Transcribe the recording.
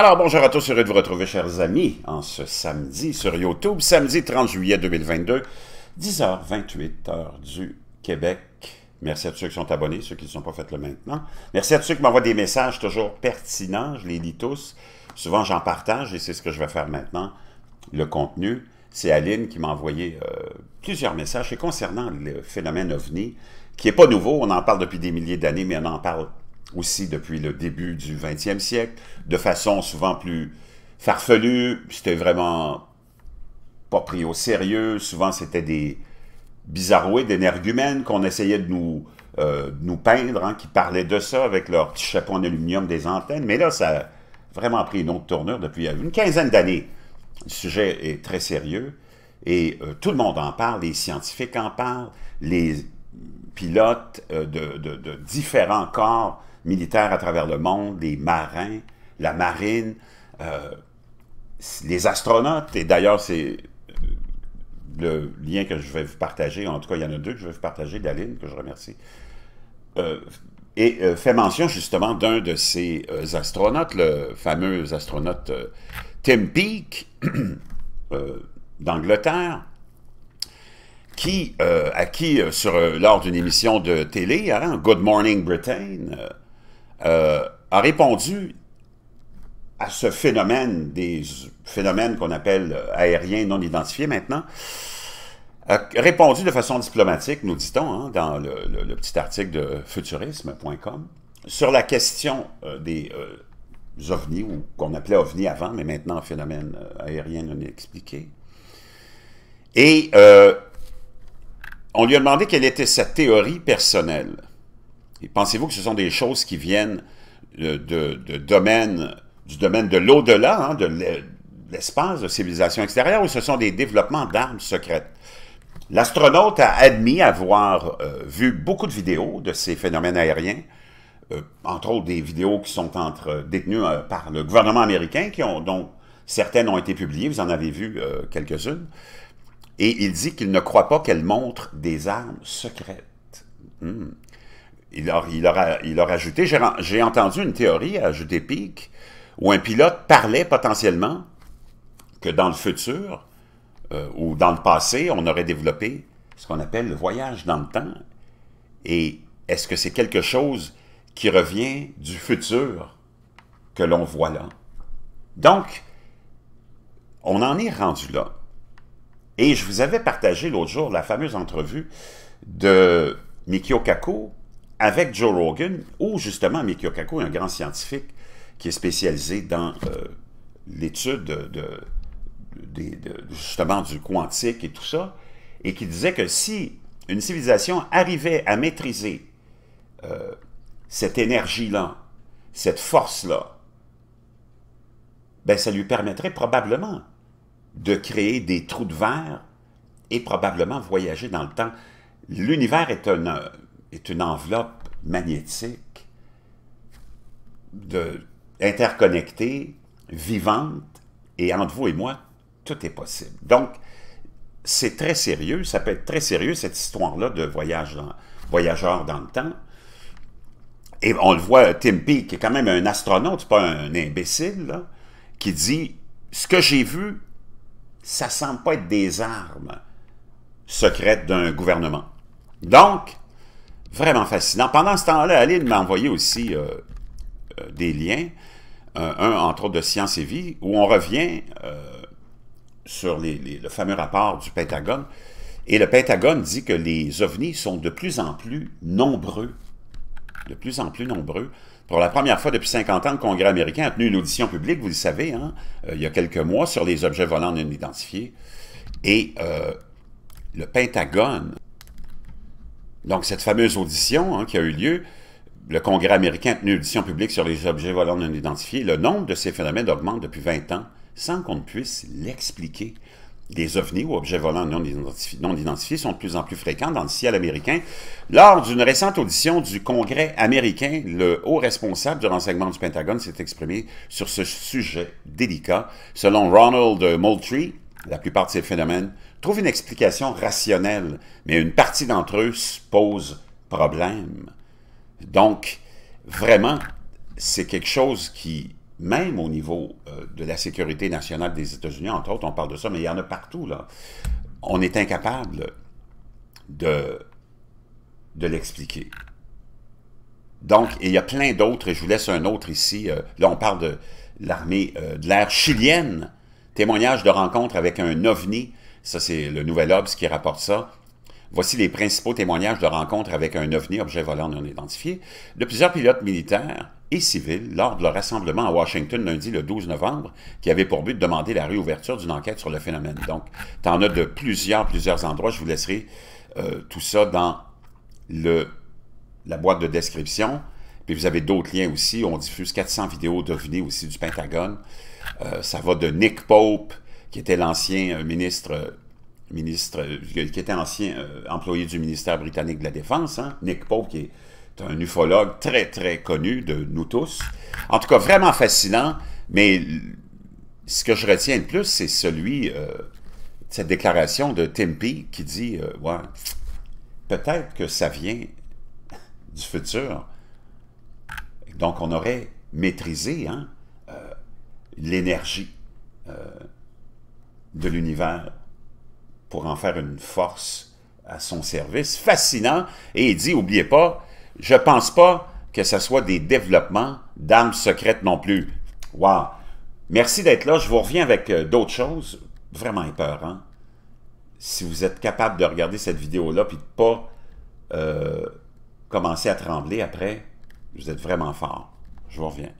Alors bonjour à tous, heureux de vous retrouver chers amis en ce samedi sur YouTube, samedi 30 juillet 2022, 10h28 heure du Québec. Merci à tous ceux qui sont abonnés, ceux qui ne sont pas faits le maintenant. Merci à tous ceux qui m'envoient des messages toujours pertinents, je les lis tous. Souvent j'en partage et c'est ce que je vais faire maintenant, le contenu. C'est Aline qui m'a envoyé euh, plusieurs messages et concernant le phénomène ovni, qui n'est pas nouveau, on en parle depuis des milliers d'années, mais on en parle aussi depuis le début du 20e siècle, de façon souvent plus farfelue. C'était vraiment pas pris au sérieux. Souvent, c'était des bizarroïdes énergumènes qu'on essayait de nous, euh, nous peindre, hein, qui parlaient de ça avec leur petit chapeau en aluminium des antennes. Mais là, ça a vraiment pris une autre tournure depuis euh, une quinzaine d'années. Le sujet est très sérieux et euh, tout le monde en parle, les scientifiques en parlent, les pilotes de, de différents corps militaires à travers le monde, les marins, la marine, euh, les astronautes, et d'ailleurs, c'est euh, le lien que je vais vous partager, en tout cas, il y en a deux que je vais vous partager, d'Aline, que je remercie, euh, et fait mention justement d'un de ces astronautes, le fameux astronaute Tim Peake d'Angleterre, qui, à qui, sur, lors d'une émission de télé, hein, Good Morning Britain, euh, a répondu à ce phénomène, des phénomènes qu'on appelle euh, aériens non identifiés maintenant, a répondu de façon diplomatique, nous dit-on, hein, dans le, petit article de futurisme.com, sur la question euh, des ovnis, ou qu'on appelait ovnis avant, mais maintenant phénomène aérien non expliqué. Et on lui a demandé quelle était sa théorie personnelle pensez-vous que ce sont des choses qui viennent de, domaine, du domaine de l'au-delà, hein, de l'espace, de civilisation extérieure, ou ce sont des développements d'armes secrètes? L'astronaute a admis avoir euh, vu beaucoup de vidéos de ces phénomènes aériens, euh, entre autres des vidéos qui sont détenues euh, par le gouvernement américain, qui ont, dont certaines ont été publiées, vous en avez vu quelques-unes, et il dit qu'il ne croit pas qu'elles montrent des armes secrètes. Hmm il, a, il, a, j'ai entendu une théorie à Judé Peak où un pilote parlait potentiellement que dans le futur euh, ou dans le passé, on aurait développé ce qu'on appelle le voyage dans le temps. Et est-ce que c'est quelque chose qui revient du futur que l'on voit là? Donc, on en est rendu là. Et je vous avais partagé l'autre jour la fameuse entrevue de Mikio Kako avec Joe Rogan, ou justement Mikio Kaku un grand scientifique qui est spécialisé dans euh, l'étude de, justement du quantique et tout ça, et qui disait que si une civilisation arrivait à maîtriser euh, cette énergie-là, cette force-là, ben ça lui permettrait probablement de créer des trous de verre et probablement voyager dans le temps. L'univers est un, euh, est une enveloppe magnétique de, interconnectée, vivante, et entre vous et moi, tout est possible. Donc, c'est très sérieux, ça peut être très sérieux, cette histoire-là de voyage dans, dans le temps. Et on le voit, Tim Peake, qui est quand même un astronaute, pas un imbécile, qui dit « Ce que j'ai vu, ça ne semble pas être des armes secrètes d'un gouvernement. » Donc, Vraiment fascinant. Pendant ce temps-là, Aline m'a envoyé aussi euh, euh, des liens, un entre autres de Science et Vie, où on revient euh, sur le fameux rapport du Pentagone. Et le Pentagone dit que les ovnis sont de plus en plus nombreux, de plus en plus nombreux. Pour la première fois depuis 50 ans, le Congrès américain a tenu une audition publique, vous le savez, hein, il y a quelques mois, sur les objets volants non identifiés. Et le Pentagone donc, cette fameuse audition hein, qui a eu lieu, le Congrès américain a tenu une audition publique sur les objets volants non identifiés. Le nombre de ces phénomènes augmente depuis 20 ans sans qu'on puisse l'expliquer. Les ovnis ou objets volants non identifiés, non identifiés, sont de plus en plus fréquents dans le ciel américain. Lors d'une récente audition du Congrès américain, le haut responsable du renseignement du Pentagone s'est exprimé sur ce sujet délicat. Selon Ronald Moultrie, la plupart de ces phénomènes, trouvent une explication rationnelle, mais une partie d'entre eux pose problème. Donc, vraiment, c'est quelque chose qui, même au niveau euh, de la sécurité nationale des États-Unis, entre autres, on parle de ça, mais il y en a partout, là. On est incapable de, de l'expliquer. Donc, il y a plein d'autres, et je vous laisse un autre ici. Euh, là, on parle de l'armée euh, de l'air chilienne Témoignage de rencontre avec un ovni, ça c'est le Nouvel Obs qui rapporte ça. Voici les principaux témoignages de rencontre avec un ovni, objet volant non identifié, de plusieurs pilotes militaires et civils lors de leur rassemblement à Washington lundi le 12 novembre, qui avait pour but de demander la réouverture d'une enquête sur le phénomène. Donc, tu en as de plusieurs, plusieurs endroits. Je vous laisserai euh, tout ça dans le, la boîte de description. Puis vous avez d'autres liens aussi. On diffuse 400 vidéos devinez, aussi du Pentagone. Euh, ça va de Nick Pope, qui était l'ancien euh, ministre, euh, ministre, qui était ancien employé du ministère britannique de la Défense. Hein. Nick Pope, qui est un ufologue très, très connu de nous tous. En tout cas, vraiment fascinant. Mais ce que je retiens le plus, c'est celui, cette déclaration de Tim P qui dit, ouais, peut-être que ça vient du futur donc, on aurait maîtrisé hein, euh, l'énergie euh, de l'univers pour en faire une force à son service. Fascinant. Et il dit, oubliez pas, je ne pense pas que ce soit des développements d'armes secrètes non plus. Wow! Merci d'être là. Je vous reviens avec euh, d'autres choses vraiment épeurantes. Hein. Si vous êtes capable de regarder cette vidéo-là puis de pas commencer à trembler après, vous êtes vraiment fort. Je vous reviens.